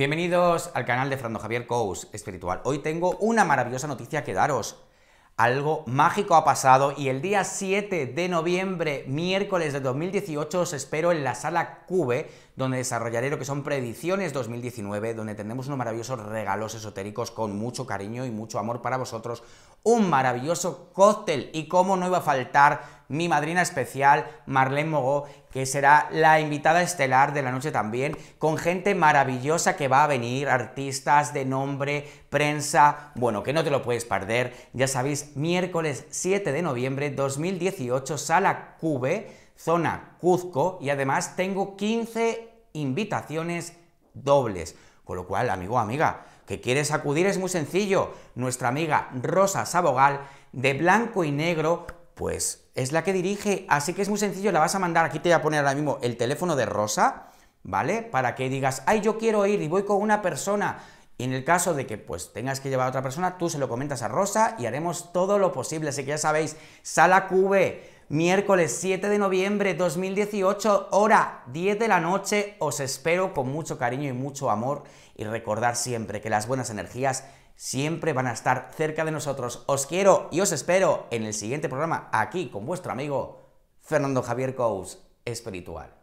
Bienvenidos al canal de Frando Javier Cous Espiritual. Hoy tengo una maravillosa noticia que daros. Algo mágico ha pasado y el día 7 de noviembre, miércoles de 2018, os espero en la sala Cube, donde desarrollaré lo que son predicciones 2019, donde tendremos unos maravillosos regalos esotéricos con mucho cariño y mucho amor para vosotros, un maravilloso cóctel y cómo no iba a faltar mi madrina especial, Marlene Mogó, que será la invitada estelar de la noche también, con gente maravillosa que va a venir, artistas de nombre, prensa, bueno, que no te lo puedes perder, ya sabéis, miércoles 7 de noviembre 2018, sala Cube, zona Cuzco, y además tengo 15 invitaciones dobles, con lo cual, amigo, amiga, que quieres acudir es muy sencillo, nuestra amiga Rosa Sabogal, de blanco y negro, pues es la que dirige, así que es muy sencillo, la vas a mandar, aquí te voy a poner ahora mismo el teléfono de Rosa, ¿vale? Para que digas, ay, yo quiero ir y voy con una persona. Y en el caso de que pues tengas que llevar a otra persona, tú se lo comentas a Rosa y haremos todo lo posible. Así que ya sabéis, Sala Cube, miércoles 7 de noviembre 2018, hora 10 de la noche. Os espero con mucho cariño y mucho amor y recordar siempre que las buenas energías siempre van a estar cerca de nosotros. Os quiero y os espero en el siguiente programa aquí con vuestro amigo Fernando Javier Cous, espiritual.